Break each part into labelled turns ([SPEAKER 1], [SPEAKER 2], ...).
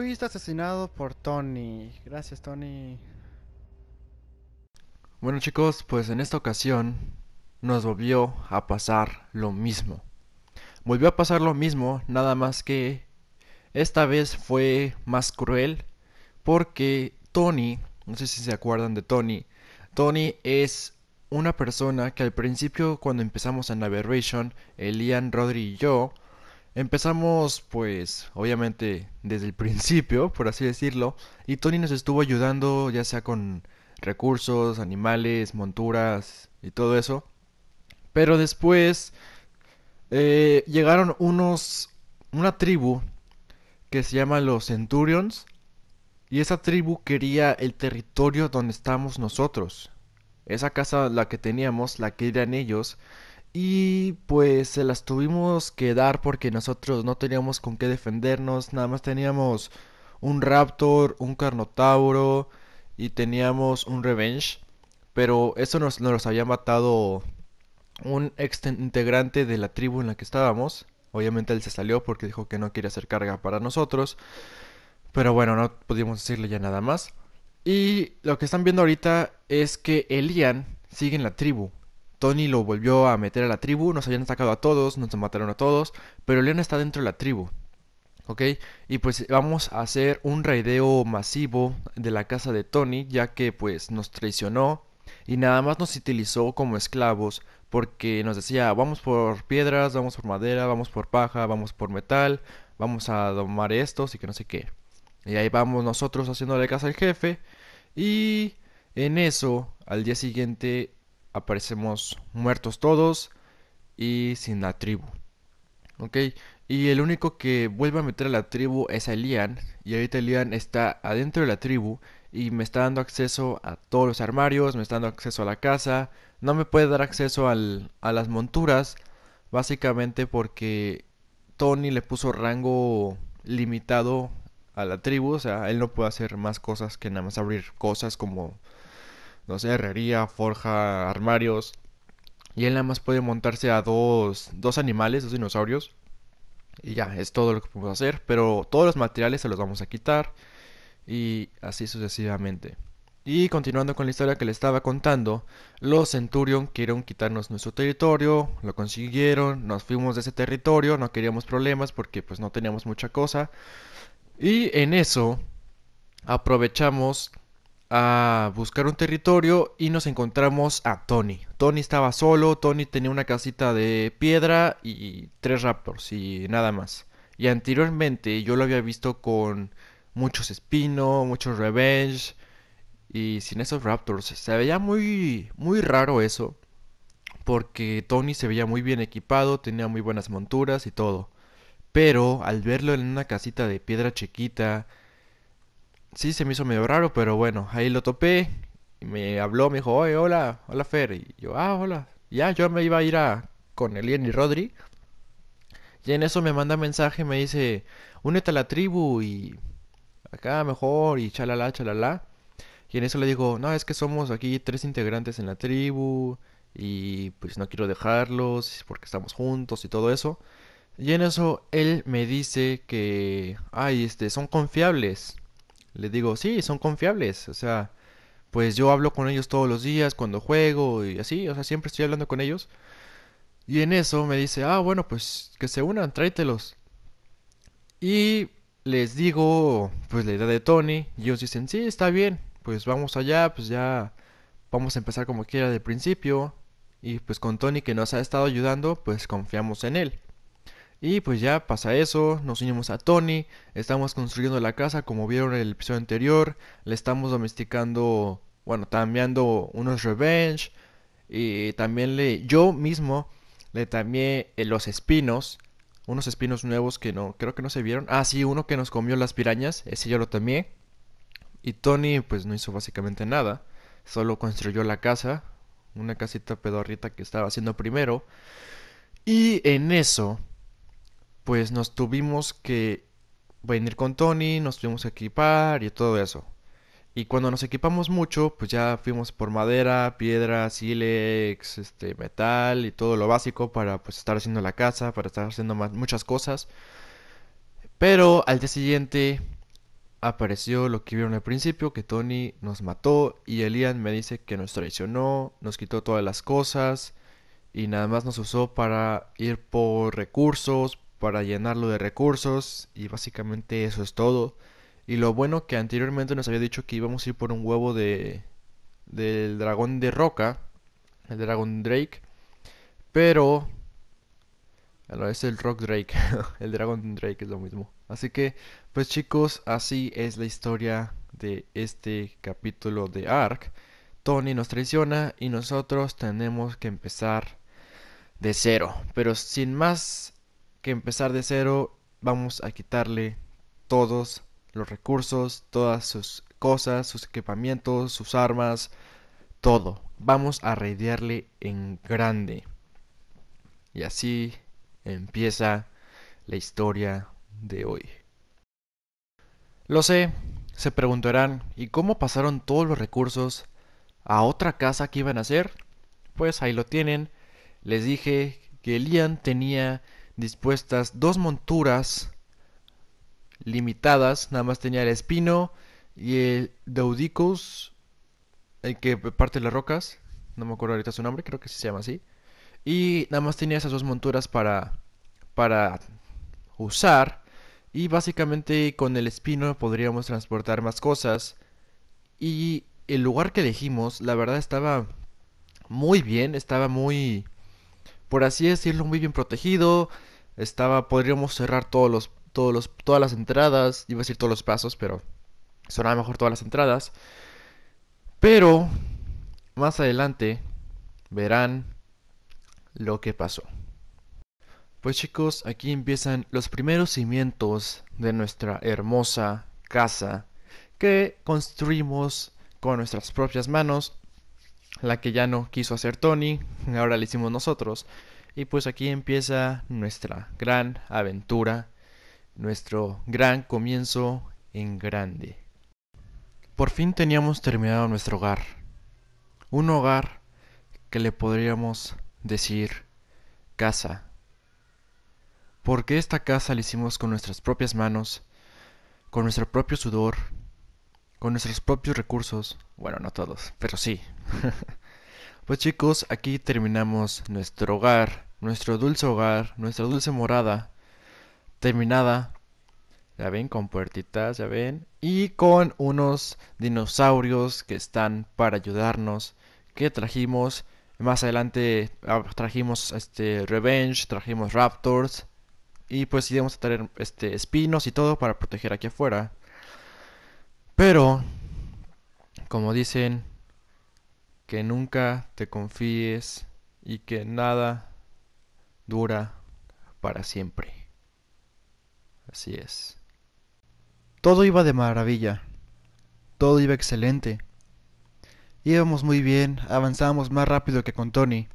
[SPEAKER 1] Fuiste asesinado por Tony. Gracias, Tony. Bueno chicos, pues en esta ocasión nos volvió a pasar lo mismo. Volvió a pasar lo mismo, nada más que esta vez fue más cruel porque Tony, no sé si se acuerdan de Tony, Tony es una persona que al principio cuando empezamos en Aberration, Elian, Rodri y yo, Empezamos pues obviamente desde el principio, por así decirlo, y Tony nos estuvo ayudando ya sea con recursos, animales, monturas y todo eso. Pero después eh, llegaron unos, una tribu que se llama los Centurions y esa tribu quería el territorio donde estamos nosotros. Esa casa la que teníamos la que eran ellos y pues se las tuvimos que dar porque nosotros no teníamos con qué defendernos, nada más teníamos un Raptor, un Carnotauro y teníamos un Revenge. Pero eso nos, nos había matado un ex integrante de la tribu en la que estábamos. Obviamente él se salió porque dijo que no quería hacer carga para nosotros. Pero bueno, no pudimos decirle ya nada más. Y lo que están viendo ahorita es que Elian sigue en la tribu. Tony lo volvió a meter a la tribu, nos habían atacado a todos, nos mataron a todos, pero Leon está dentro de la tribu. ¿Ok? Y pues vamos a hacer un raideo masivo de la casa de Tony, ya que pues nos traicionó y nada más nos utilizó como esclavos porque nos decía, vamos por piedras, vamos por madera, vamos por paja, vamos por metal, vamos a domar estos y que no sé qué. Y ahí vamos nosotros la casa al jefe y en eso, al día siguiente aparecemos muertos todos y sin la tribu. ¿Ok? Y el único que vuelve a meter a la tribu es a Elian. Y ahorita Elian está adentro de la tribu y me está dando acceso a todos los armarios, me está dando acceso a la casa. No me puede dar acceso a las monturas, básicamente porque Tony le puso rango limitado a la tribu. O sea, él no puede hacer más cosas que nada más abrir cosas como no sé, herrería, forja, armarios. Y él nada más puede montarse a dos, dos animales, dos dinosaurios. Y ya, es todo lo que podemos hacer. Pero todos los materiales se los vamos a quitar. Y así sucesivamente. Y continuando con la historia que le estaba contando, los Centurion quieren quitarnos nuestro territorio, lo consiguieron, nos fuimos de ese territorio, no queríamos problemas porque pues no teníamos mucha cosa. Y en eso aprovechamos a buscar un territorio y nos encontramos a Tony. Tony estaba solo, Tony tenía una casita de piedra y tres raptors y nada más. Y anteriormente yo lo había visto con muchos Espino, muchos revenge y sin esos raptors. Se veía muy, muy raro eso porque Tony se veía muy bien equipado, tenía muy buenas monturas y todo. Pero al verlo en una casita de piedra chiquita, sí se me hizo medio raro, pero bueno, ahí lo topé. Y me habló, me dijo, oye, hola, hola Fer. Y yo, ah, hola. ya, yo me iba a ir a, con Elien y Rodri. Y en eso me manda mensaje, me dice, únete a la tribu y acá mejor y chalala, chalala. Y en eso le digo, no, es que somos aquí tres integrantes en la tribu y pues no quiero dejarlos porque estamos juntos y todo eso. Y en eso él me dice que, ay, este, son confiables. Le digo, sí, son confiables. O sea, pues yo hablo con ellos todos los días cuando juego y así. O sea, siempre estoy hablando con ellos. Y en eso me dice, ah, bueno, pues que se unan, tráetelos. Y les digo, pues la idea de Tony. Y ellos dicen, sí, está bien. Pues vamos allá, pues ya vamos a empezar como quiera de principio. Y pues con Tony que nos ha estado ayudando, pues confiamos en él. Y pues ya pasa eso, nos unimos a Tony, estamos construyendo la casa como vieron en el episodio anterior, le estamos domesticando, bueno, cambiando unos revenge y también le yo mismo le también eh, los espinos, unos espinos nuevos que no creo que no se vieron. Ah, sí, uno que nos comió las pirañas, ese yo lo también. Y Tony pues no hizo básicamente nada, solo construyó la casa, una casita pedorrita que estaba haciendo primero. Y en eso pues nos tuvimos que venir con Tony, nos tuvimos que equipar y todo eso. Y cuando nos equipamos mucho, pues ya fuimos por madera, piedra, sílex, este, metal y todo lo básico para pues estar haciendo la casa, para estar haciendo muchas cosas. Pero al día siguiente apareció lo que vieron al principio, que Tony nos mató y Elian me dice que nos traicionó, nos quitó todas las cosas y nada más nos usó para ir por recursos, para llenarlo de recursos y básicamente eso es todo. Y lo bueno que anteriormente nos había dicho que íbamos a ir por un huevo de del dragón de roca, el dragón Drake, pero es el Rock Drake, el dragón Drake es lo mismo. Así que, pues chicos, así es la historia de este capítulo de Ark. Tony nos traiciona y nosotros tenemos que empezar de cero. Pero sin más que empezar de cero vamos a quitarle todos los recursos, todas sus cosas, sus equipamientos, sus armas, todo. Vamos a raidearle en grande. Y así empieza la historia de hoy. Lo sé, se preguntarán, ¿y cómo pasaron todos los recursos a otra casa que iban a hacer? Pues ahí lo tienen. Les dije que Lian tenía dispuestas dos monturas limitadas. Nada más tenía el espino y el Deudicus, el que parte las rocas. No me acuerdo ahorita su nombre, creo que se llama así. Y nada más tenía esas dos monturas para, para usar. Y básicamente con el espino podríamos transportar más cosas. Y el lugar que elegimos, la verdad, estaba muy bien, estaba muy por así decirlo, muy bien protegido. Estaba, podríamos cerrar todos los, todos todas las entradas, iba a decir todos los pasos, pero sonaba mejor todas las entradas. Pero más adelante verán lo que pasó. Pues chicos, aquí empiezan los primeros cimientos de nuestra hermosa casa que construimos con nuestras propias manos la que ya no quiso hacer Tony, ahora la hicimos nosotros. Y pues aquí empieza nuestra gran aventura, nuestro gran comienzo en grande. Por fin teníamos terminado nuestro hogar. Un hogar que le podríamos decir casa. Porque esta casa la hicimos con nuestras propias manos, con nuestro propio sudor, con nuestros propios recursos. Bueno, no todos, pero sí. pues chicos, aquí terminamos nuestro hogar, nuestro dulce hogar, nuestra dulce morada. Terminada. Ya ven, con puertitas, ya ven. Y con unos dinosaurios que están para ayudarnos. Que trajimos. Más adelante ah, trajimos este Revenge, trajimos Raptors. Y pues íbamos a traer este espinos y todo para proteger aquí afuera. Pero, como dicen, que nunca te confíes y que nada dura para siempre. Así es. Todo iba de maravilla. Todo iba excelente. Íbamos muy bien, avanzábamos más rápido que con Tony.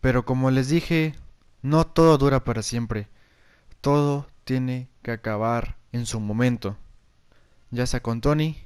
[SPEAKER 1] Pero como les dije, no todo dura para siempre. Todo tiene que acabar en su momento ya sea con Tony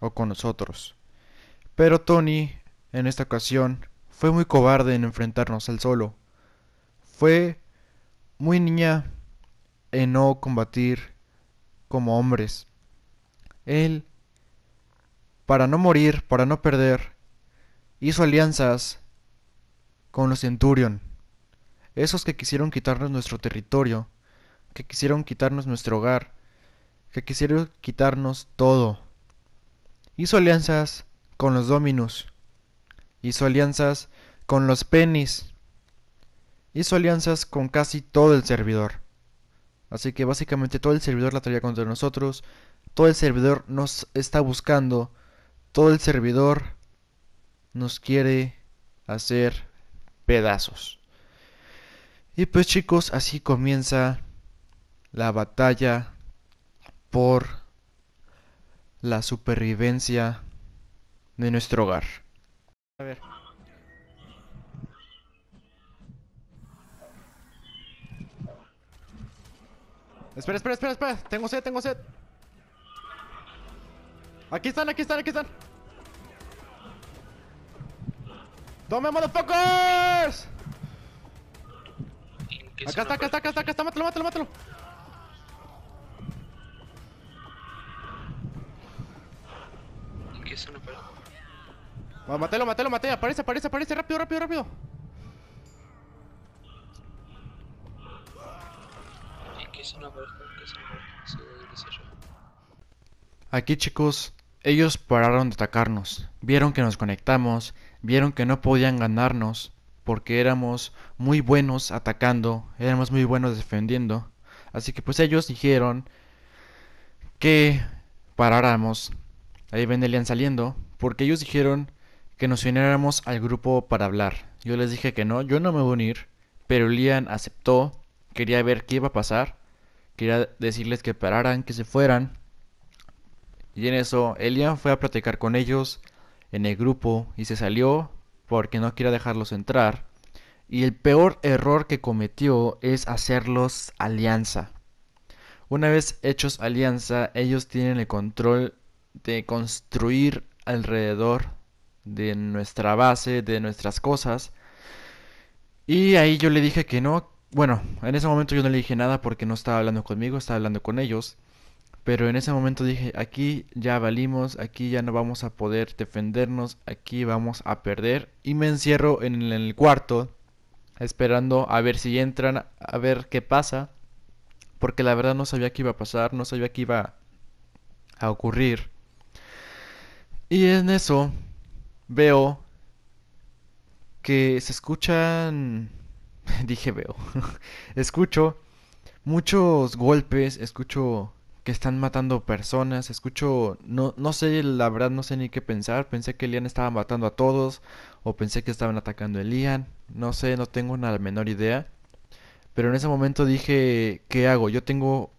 [SPEAKER 1] o con nosotros. Pero Tony, en esta ocasión, fue muy cobarde en enfrentarnos al solo. Fue muy niña en no combatir como hombres. Él, para no morir, para no perder, hizo alianzas con los Centurion. Esos que quisieron quitarnos nuestro territorio, que quisieron quitarnos nuestro hogar, que quisieron quitarnos todo. Hizo alianzas con los dominus, hizo alianzas con los penis, hizo alianzas con casi todo el servidor. Así que básicamente todo el servidor la traía contra nosotros, todo el servidor nos está buscando, todo el servidor nos quiere hacer pedazos. Y pues chicos, así comienza la batalla por la supervivencia de nuestro hogar. A ver. Espera, espera, espera, espera. Tengo sed, tengo sed. Aquí están, aquí están, aquí están. ¡Tome, motherfuckers! Acá está, acá está, acá está, acá está, mátalo, mátalo, mátalo. matelo, matelo, matelo. Aparece, aparece, aparece. Rápido, rápido, rápido. Aquí chicos, ellos pararon de atacarnos, vieron que nos conectamos, vieron que no podían ganarnos, porque éramos muy buenos atacando, éramos muy buenos defendiendo, así que pues ellos dijeron que paráramos Ahí Elian saliendo, porque ellos dijeron que nos uniéramos al grupo para hablar. Yo les dije que no, yo no me voy a unir, pero Elian aceptó, quería ver qué iba a pasar, quería decirles que pararan, que se fueran. Y en eso, Elian fue a platicar con ellos en el grupo y se salió porque no quería dejarlos entrar. Y el peor error que cometió es hacerlos alianza. Una vez hechos alianza, ellos tienen el control de construir alrededor de nuestra base, de nuestras cosas. Y ahí yo le dije que no. Bueno, en ese momento yo no le dije nada porque no estaba hablando conmigo, estaba hablando con ellos. Pero en ese momento dije, aquí ya valimos, aquí ya no vamos a poder defendernos, aquí vamos a perder. Y me encierro en el cuarto, esperando a ver si entran, a ver qué pasa. Porque la verdad no sabía qué iba a pasar, no sabía qué iba a ocurrir. Y en eso veo que se escuchan... Dije veo. escucho muchos golpes, escucho que están matando personas, escucho... No, sé, la verdad no sé ni qué pensar. Pensé que Elian estaba matando a todos o pensé que estaban atacando a Elian. No sé, no tengo la menor idea. Pero en ese momento dije, ¿qué hago? Yo tengo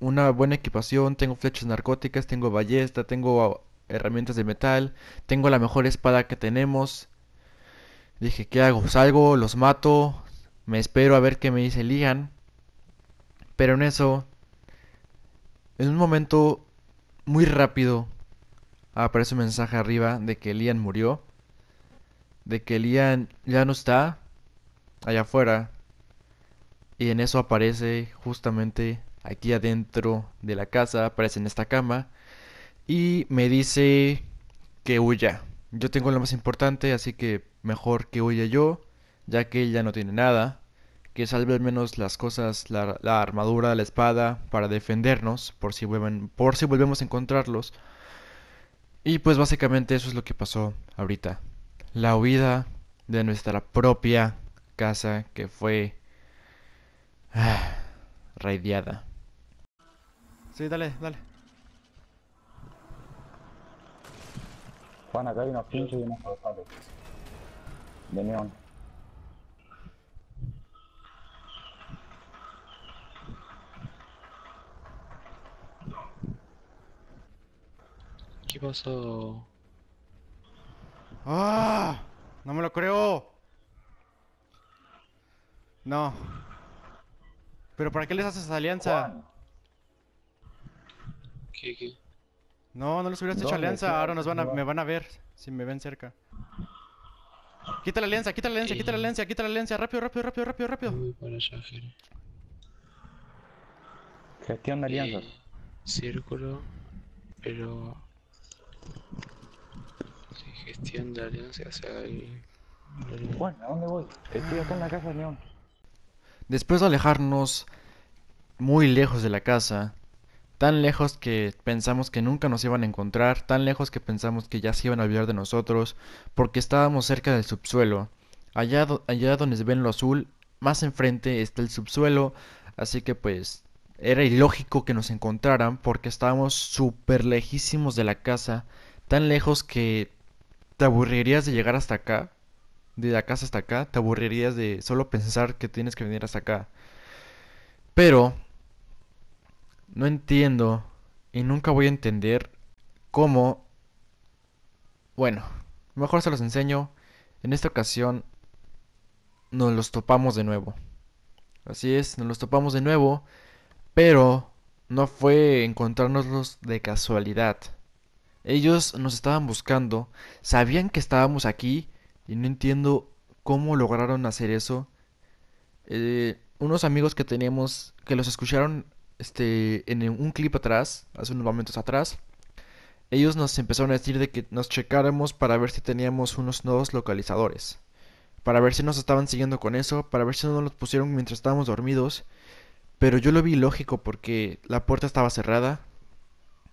[SPEAKER 1] una buena equipación, tengo flechas narcóticas, tengo ballesta, tengo herramientas de metal, tengo la mejor espada que tenemos. Dije, ¿qué hago? Salgo, los mato, me espero a ver qué me dice Lian. Pero en eso, en un momento muy rápido, aparece un mensaje arriba de que Lian murió, de que Lian ya no está allá afuera. Y en eso aparece justamente aquí adentro de la casa, aparece en esta cama y me dice que huya. Yo tengo lo más importante, así que mejor que huya yo, ya que ella no tiene nada, que salve al menos las cosas, la, armadura, la espada, para defendernos, por si, vuelven, por si volvemos a encontrarlos. Y pues básicamente eso es lo que pasó ahorita. La huida de nuestra propia casa que fue ah, Sí, dale, dale. Van acá hay unos pinches y unos papeles. De neón. ¿Qué pasó? ¡Ah! ¡No me lo creo! No. ¿Pero para qué les haces alianza? qué? No, no les hubieras hecho alianza. Ahora nos van a, me van a ver si me ven cerca. Quita la alianza, quita la alianza, quita la alianza, quita la alianza. Rápido, rápido, rápido, rápido, rápido. para allá, Gestión de alianzas. círculo, pero... Sí, gestión de alianzas o Bueno, ¿a dónde voy? Estoy acá en la casa de León. Después de alejarnos muy lejos de la casa, tan lejos que pensamos que nunca nos iban a encontrar, tan lejos que pensamos que ya se iban a olvidar de nosotros, porque estábamos cerca del subsuelo. Allá, allá donde se ven lo azul, más enfrente está el subsuelo, así que pues era ilógico que nos encontraran porque estábamos súper lejísimos de la casa, tan lejos que te aburrirías de llegar hasta acá, de la casa hasta acá, te aburrirías de solo pensar que tienes que venir hasta acá. Pero no entiendo y nunca voy a entender cómo... Bueno, mejor se los enseño. En esta ocasión nos los topamos de nuevo. Así es, nos los topamos de nuevo, pero no fue encontrarnoslos de casualidad. Ellos nos estaban buscando, sabían que estábamos aquí y no entiendo cómo lograron hacer eso. Eh, unos amigos que tenemos, que los escucharon este, en un clip atrás, hace unos momentos atrás, ellos nos empezaron a decir de que nos checáramos para ver si teníamos unos nuevos localizadores, para ver si nos estaban siguiendo con eso, para ver si no nos pusieron mientras estábamos dormidos, pero yo lo vi lógico porque la puerta estaba cerrada,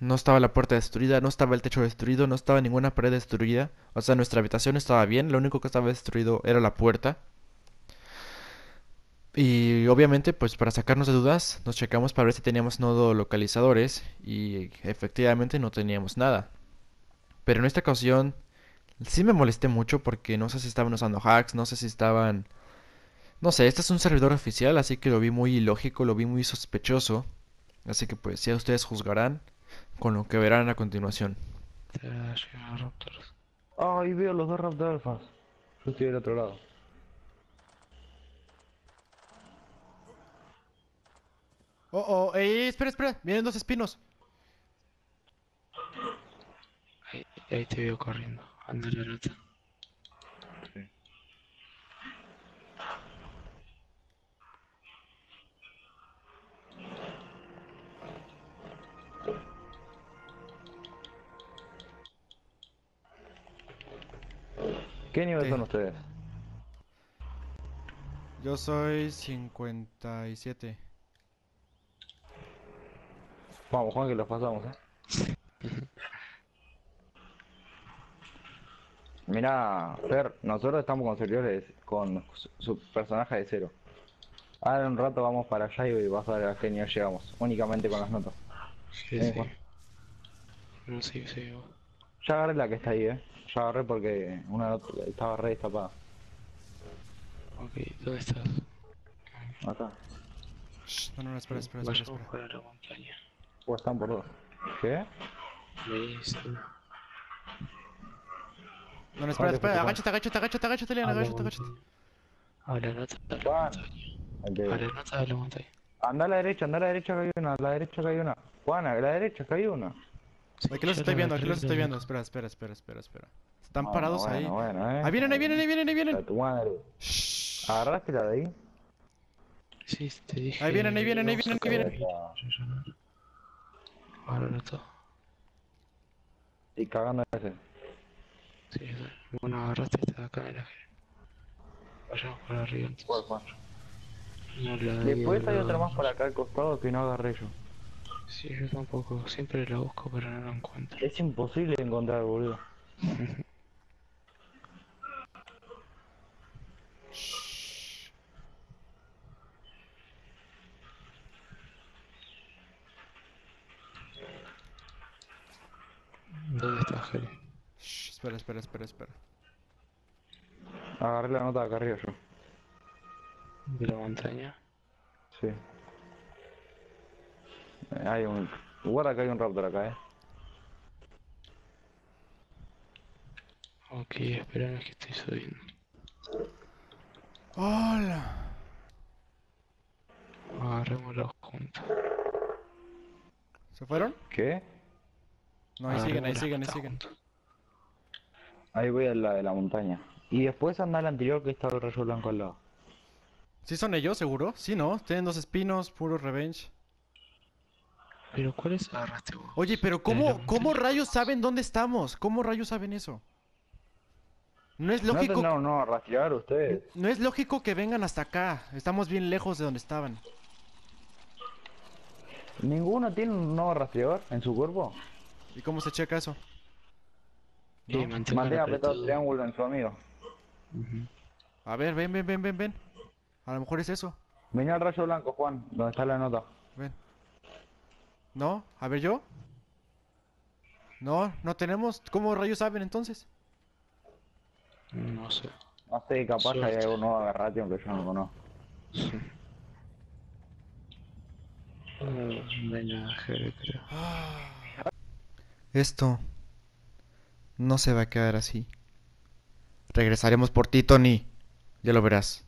[SPEAKER 1] no estaba la puerta destruida, no estaba el techo destruido, no estaba ninguna pared destruida, o sea, nuestra habitación estaba bien, lo único que estaba destruido era la puerta. Y obviamente, pues para sacarnos de dudas, nos checamos para ver si teníamos nodo localizadores y efectivamente no teníamos nada. Pero en esta ocasión sí me molesté mucho porque no sé si estaban usando hacks, no sé si estaban... No sé, este es un servidor oficial, así que lo vi muy ilógico, lo vi muy sospechoso. Así que pues ya ustedes juzgarán con lo que verán a continuación. Ah, ahí veo los dos raptors. Yo estoy del otro lado. Oh, oh, ey, eh, eh, espera, espera. Vienen dos espinos. Ahí, te veo corriendo. Anda la rata. ¿Qué nivel son ustedes? Yo soy 57. Vamos, Juan, que los pasamos, eh. Mira, Fer, nosotros estamos con servidores, con su, personaje de cero. Ahora en un rato vamos para allá y vas a ver a qué nivel llegamos, únicamente con las notas. Sí, ¿Eh, mm, sí. Sí, Ya agarré la que está ahí, eh. Ya agarré porque una nota estaba re destapada. Ok, ¿dónde estás? Acá. No, no, espera, espera, espera. espera están por dos. ¿Qué? Listo. no espera, espera, pues agáchate, agáchate, ah, agáchate, agáchate, Leon, agáchate, agáchate. Abre la de la ahora Anda a la derecha, anda a la derecha que hay una, a la derecha que una. Juana, a la derecha que hay una. Aquí los estoy viendo, aquí los estoy viendo. Espera, espera, espera, espera, espera. Están parados ahí. Eh. Ahí vienen, ahí vienen, ahí vienen, ahí vienen. Agarraste la de ahí. Sí, te Ahí vienen, ahí vienen, ahí vienen, ahí vienen está. Y cagando ese. Sí, bueno, agarraste esta de acá, el que. Vayamos para arriba pues Después hay otra más por acá al costado que no agarré yo. Sí, yo tampoco. Siempre la busco, pero no lo encuentro. Es imposible encontrar, boludo. espera. Shh, espera, espera, espera, espera. Agarré la nota de acá arriba yo. ¿De la montaña? Sí. Eh, hay un... Guarda que hay un raptor acá, eh. Ok, es que estoy subiendo. ¡Hola! Agarrémoslo juntos. ¿Se fueron? ¿Qué? No, ahí ah, siguen, ahí siguen, ahí siguen. Ahí voy a la de la montaña. Y después anda el anterior que está el rayo blanco al lado. ¿Sí son ellos, seguro? Sí, ¿no? Tienen dos espinos, puro revenge. ¿Pero cuál es? Ah, Oye, pero ¿cómo, ¿cómo rayos saben dónde estamos? ¿Cómo rayos saben eso? No es lógico... No, no, rastrear ustedes. No es lógico que vengan hasta acá. Estamos bien lejos de donde estaban. ¿Ninguno tiene un nuevo rastreador en su cuerpo? ¿Y cómo se checa eso? ¿No? apretado el triángulo en su amigo. A ver, ven, ven, ven, ven, ven. A lo mejor es eso. Ven al rayo blanco, Juan, donde está la nota. Ven. ¿No? A ver yo. No, no tenemos. ¿Cómo rayos saben entonces? No sé. No sé, capaz que hay algo nuevo agarrate, aunque yo no lo conozco. Ah, venga, creo. Ah. Esto no se va a quedar así. Regresaremos por ti, Tony. Ya lo verás.